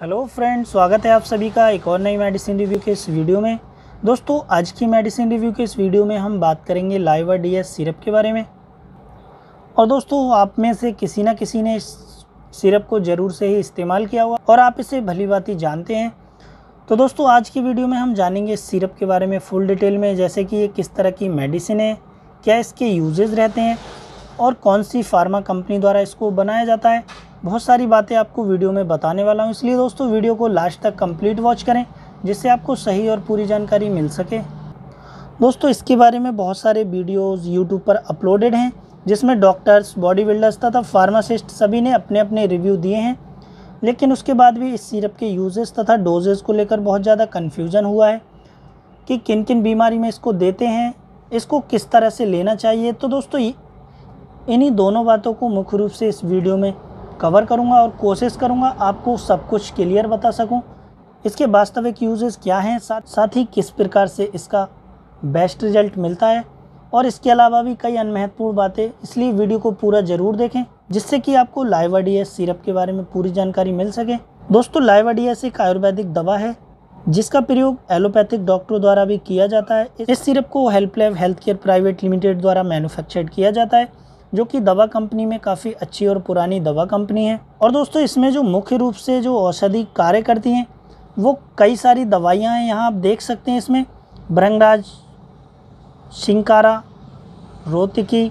hello friend स्वागत है आप सभी का एक और नई मेडिसिन रिव्यू के इस वीडियो में दोस्तों आज की मेडिसिन रिव्यू के इस वीडियो में हम बात करेंगे लाइवा डी एस सिरप के बारे में और दोस्तों आप में से किसी ना किसी ने इस सिरप को ज़रूर से ही इस्तेमाल किया हुआ और आप इसे भली बात जानते हैं तो दोस्तों आज की वीडियो में हम जानेंगे इस सिरप के बारे में फुल डिटेल में जैसे कि ये किस तरह की मेडिसिन है क्या इसके यूजेज़ रहते हैं और कौन सी फार्मा कंपनी द्वारा इसको बनाया जाता है बहुत सारी बातें आपको वीडियो में बताने वाला हूँ इसलिए दोस्तों वीडियो को लास्ट तक कम्प्लीट वॉच करें जिससे आपको सही और पूरी जानकारी मिल सके दोस्तों इसके बारे में बहुत सारे वीडियोस यूट्यूब पर अपलोडेड हैं जिसमें डॉक्टर्स बॉडी बिल्डर्स तथा फार्मासिस्ट सभी ने अपने अपने रिव्यू दिए हैं लेकिन उसके बाद भी इस सिरप के यूजेस तथा डोजेस को लेकर बहुत ज़्यादा कन्फ्यूज़न हुआ है कि किन किन बीमारी में इसको देते हैं इसको किस तरह से लेना चाहिए तो दोस्तों इन्हीं दोनों बातों को मुख्य रूप से इस वीडियो में कवर करूँगा और कोशिश करूँगा आपको सब कुछ क्लियर बता सकूँ इसके वास्तविक यूजेस क्या हैं साथ साथ ही किस प्रकार से इसका बेस्ट रिजल्ट मिलता है और इसके अलावा भी कई अन महत्वपूर्ण बातें इसलिए वीडियो को पूरा ज़रूर देखें जिससे कि आपको लाइवाडिया सिरप के बारे में पूरी जानकारी मिल सके दोस्तों लाइवाडिया एक आयुर्वेदिक दवा है जिसका प्रयोग एलोपैथिक डॉक्टरों द्वारा भी किया जाता है इस सिरप को Helplive health care private limited द्वारा मैनुफैक्चर किया जाता है जो कि दवा कंपनी में काफ़ी अच्छी और पुरानी दवा कंपनी है और दोस्तों इसमें जो मुख्य रूप से जो औषधि कार्य करती हैं वो कई सारी दवाइयाँ हैं यहाँ आप देख सकते हैं इसमें भृंगराज शिंकारा रोतिकी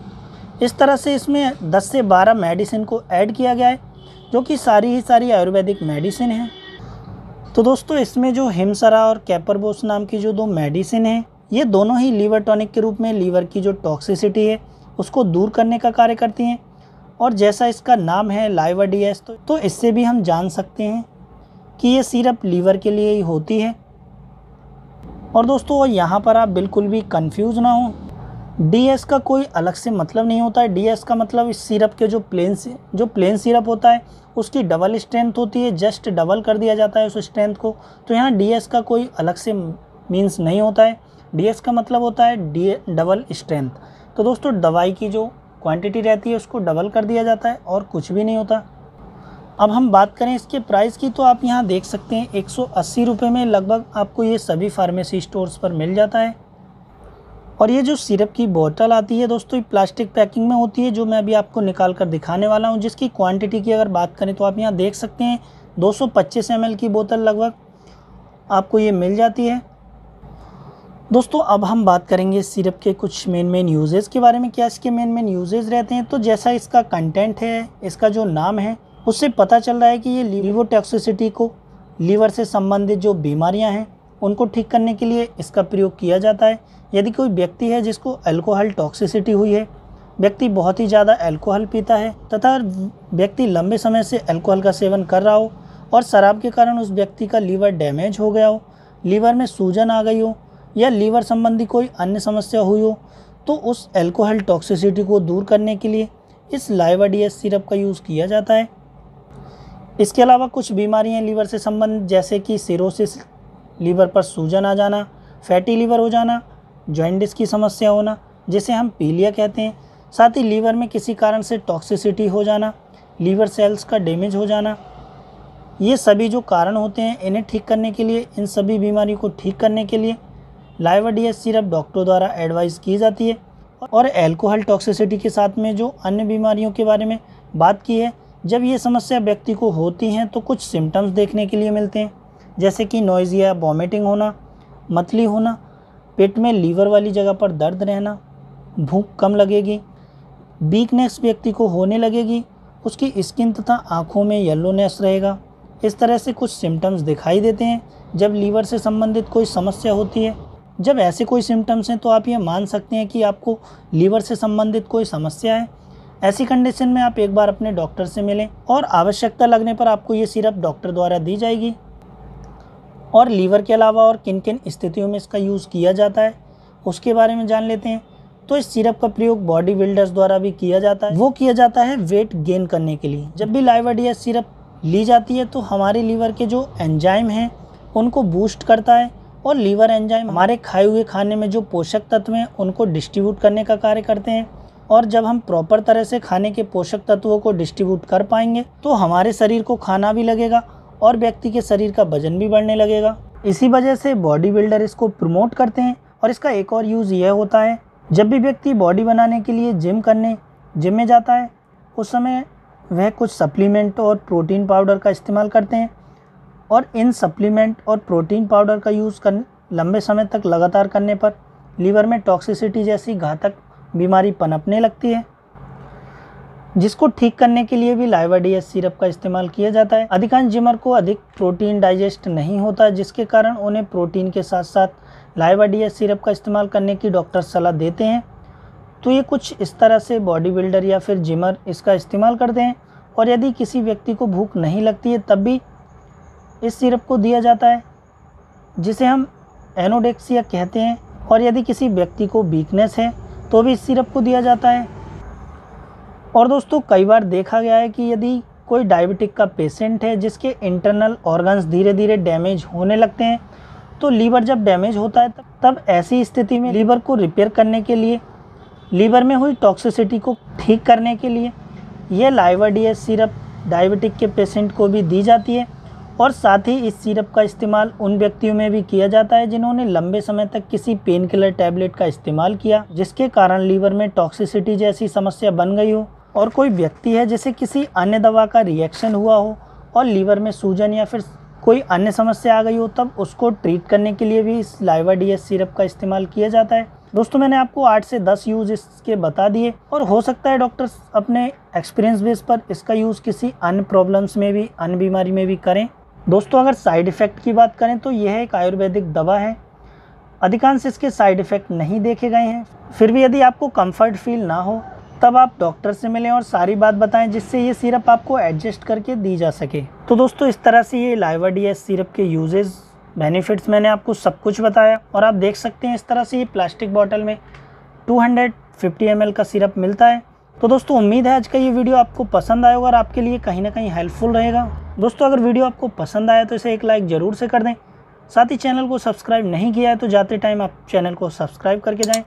इस तरह से इसमें 10 से 12 मेडिसिन को ऐड किया गया है जो कि सारी ही सारी आयुर्वेदिक मेडिसिन है तो दोस्तों इसमें जो हिमसरा और कैपरबोस नाम की जो दो मेडिसिन हैं ये दोनों ही लीवर टॉनिक के रूप में लीवर की जो टॉक्सिसिटी है उसको दूर करने का कार्य करती हैं और जैसा इसका नाम है लाइवा डी तो, तो इससे भी हम जान सकते हैं कि ये सिरप लीवर के लिए ही होती है और दोस्तों यहाँ पर आप बिल्कुल भी कंफ्यूज ना हो डीएस का कोई अलग से मतलब नहीं होता है डीएस का मतलब इस सिरप के जो प्लेन से जो प्लेन सिरप होता है उसकी डबल स्ट्रेंथ होती है जस्ट डबल कर दिया जाता है उस स्ट्रेंथ को तो यहाँ डीएस का कोई अलग से मीन्स नहीं होता है डीएस का मतलब होता है डी डबल स्ट्रेंथ तो दोस्तों दवाई की जो क्वांटिटी रहती है उसको डबल कर दिया जाता है और कुछ भी नहीं होता अब हम बात करें इसके प्राइस की तो आप यहाँ देख सकते हैं एक सौ में लगभग आपको ये सभी फार्मेसी स्टोर्स पर मिल जाता है और ये जो सिरप की बोतल आती है दोस्तों ये प्लास्टिक पैकिंग में होती है जो मैं अभी आपको निकाल कर दिखाने वाला हूँ जिसकी क्वांटिटी की अगर बात करें तो आप यहाँ देख सकते हैं 225 सौ की बोतल लगभग आपको ये मिल जाती है दोस्तों अब हम बात करेंगे सिरप के कुछ मेन मेन यूजेज़ के बारे में क्या इसके मेन मेन यूजेज़ रहते हैं तो जैसा इसका कंटेंट है इसका जो नाम है उससे पता चल रहा है कि ये लीवो टॉक्सिसिटी को लीवर से संबंधित जो बीमारियां हैं उनको ठीक करने के लिए इसका प्रयोग किया जाता है यदि कोई व्यक्ति है जिसको अल्कोहल टॉक्सिसिटी हुई है व्यक्ति बहुत ही ज़्यादा अल्कोहल पीता है तथा व्यक्ति लंबे समय से अल्कोहल का सेवन कर रहा हो और शराब के कारण उस व्यक्ति का लीवर डैमेज हो गया हो लीवर में सूजन आ गई हो या लीवर संबंधी कोई अन्य समस्या हुई हो तो उस एल्कोहल टॉक्सिसिटी को दूर करने के लिए इस लाइवा डी सिरप का यूज़ किया जाता है इसके अलावा कुछ बीमारियां लीवर से संबंध जैसे कि सिरोसिस लीवर पर सूजन आ जाना फैटी लीवर हो जाना जॉइंडिस की समस्या होना जिसे हम पीलिया कहते हैं साथ ही लीवर में किसी कारण से टॉक्सिसिटी हो जाना लीवर सेल्स का डैमेज हो जाना ये सभी जो कारण होते हैं इन्हें ठीक करने के लिए इन सभी बीमारियों को ठीक करने के लिए लाइवाडीएस सिरप डॉक्टरों द्वारा एडवाइस की जाती है और एल्कोहल टॉक्सिसिटी के साथ में जो अन्य बीमारियों के बारे में बात की है जब ये समस्या व्यक्ति को होती हैं तो कुछ सिम्टम्स देखने के लिए मिलते हैं जैसे कि नोइजिया वॉमिटिंग होना मतली होना पेट में लीवर वाली जगह पर दर्द रहना भूख कम लगेगी वीकनेस व्यक्ति को होने लगेगी उसकी स्किन तथा आँखों में येलोनेस रहेगा इस तरह से कुछ सिम्टम्स दिखाई देते हैं जब लीवर से संबंधित कोई समस्या होती है जब ऐसे कोई सिम्टम्स हैं तो आप ये मान सकते हैं कि आपको लीवर से संबंधित कोई समस्या है ऐसी कंडीशन में आप एक बार अपने डॉक्टर से मिलें और आवश्यकता लगने पर आपको ये सिरप डॉक्टर द्वारा दी जाएगी और लीवर के अलावा और किन किन स्थितियों में इसका यूज़ किया जाता है उसके बारे में जान लेते हैं तो इस सिरप का प्रयोग बॉडी बिल्डर्स द्वारा भी किया जाता है वो किया जाता है वेट गेन करने के लिए जब भी लाइवाडिया सिरप ली जाती है तो हमारे लीवर के जो एंजाइम हैं उनको बूस्ट करता है और लीवर एंजाइम हमारे खाए हुए खाने में जो पोषक तत्व हैं उनको डिस्ट्रीब्यूट करने का कार्य करते हैं और जब हम प्रॉपर तरह से खाने के पोषक तत्वों को डिस्ट्रीब्यूट कर पाएंगे तो हमारे शरीर को खाना भी लगेगा और व्यक्ति के शरीर का वजन भी बढ़ने लगेगा इसी वजह से बॉडी बिल्डर इसको प्रमोट करते हैं और इसका एक और यूज़ यह होता है जब भी व्यक्ति बॉडी बनाने के लिए जिम करने जिम में जाता है उस समय वह कुछ सप्लीमेंट और प्रोटीन पाउडर का इस्तेमाल करते हैं और इन सप्लीमेंट और प्रोटीन पाउडर का यूज़ कर लंबे समय तक लगातार करने पर लीवर में टॉक्सिसिटी जैसी घातक बीमारी पनपने लगती है जिसको ठीक करने के लिए भी लाइवा डी सिरप का इस्तेमाल किया जाता है अधिकांश जिमर को अधिक प्रोटीन डाइजेस्ट नहीं होता जिसके कारण उन्हें प्रोटीन के साथ साथ लाइवा डी सिरप का इस्तेमाल करने की डॉक्टर सलाह देते हैं तो ये कुछ इस तरह से बॉडी बिल्डर या फिर जिमर इसका इस्तेमाल करते हैं और यदि किसी व्यक्ति को भूख नहीं लगती है तब भी इस सिरप को दिया जाता है जिसे हम एनोडेक्सिया कहते हैं और यदि किसी व्यक्ति को वीकनेस है तो भी इस सिरप को दिया जाता है और दोस्तों कई बार देखा गया है कि यदि कोई डायबिटिक का पेशेंट है जिसके इंटरनल ऑर्गन्स धीरे धीरे डैमेज होने लगते हैं तो लीवर जब डैमेज होता है तब तब ऐसी स्थिति में लीवर को रिपेयर करने के लिए लीवर में हुई टॉक्सिसिटी को ठीक करने के लिए यह लाइवर डी सिरप डायबिटिक के पेशेंट को भी दी जाती है और साथ ही इस सिरप का इस्तेमाल उन व्यक्तियों में भी किया जाता है जिन्होंने लंबे समय तक किसी पेन किलर टैबलेट का इस्तेमाल किया जिसके कारण लीवर में टॉक्सिसिटी जैसी समस्या बन गई हो और कोई व्यक्ति है जिसे किसी अन्य दवा का रिएक्शन हुआ हो और लीवर में सूजन या फिर कोई अन्य समस्या आ गई हो तब उसको ट्रीट करने के लिए भी इस लाइवा डी एस सिरप का इस्तेमाल किया जाता है दोस्तों मैंने आपको आठ से दस यूज़ इसके बता दिए और हो सकता है डॉक्टर्स अपने एक्सपीरियंस बेस पर इसका यूज़ किसी अन्य प्रॉब्लम्स में भी अन्य बीमारी में भी करें दोस्तों अगर साइड इफ़ेक्ट की बात करें तो यह एक आयुर्वेदिक दवा है अधिकांश इसके साइड इफ़ेक्ट नहीं देखे गए हैं फिर भी यदि आपको कंफर्ट फील ना हो तब आप डॉक्टर से मिलें और सारी बात बताएं जिससे ये सिरप आपको एडजस्ट करके दी जा सके तो दोस्तों इस तरह से ये लाइवा डी एस सिरप के यूजेज बेनिफिट्स मैंने आपको सब कुछ बताया और आप देख सकते हैं इस तरह से ये प्लास्टिक बॉटल में 250 हंड्रेड का सिरप मिलता है तो दोस्तों उम्मीद है आज का ये वीडियो आपको पसंद आएगा और आपके लिए कहीं ना कहीं हेल्पफुल रहेगा दोस्तों अगर वीडियो आपको पसंद आया तो इसे एक लाइक ज़रूर से कर दें साथ ही चैनल को सब्सक्राइब नहीं किया है तो जाते टाइम आप चैनल को सब्सक्राइब करके जाएं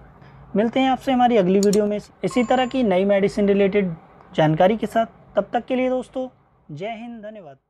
मिलते हैं आपसे हमारी अगली वीडियो में इसी तरह की नई मेडिसिन रिलेटेड जानकारी के साथ तब तक के लिए दोस्तों जय हिंद धन्यवाद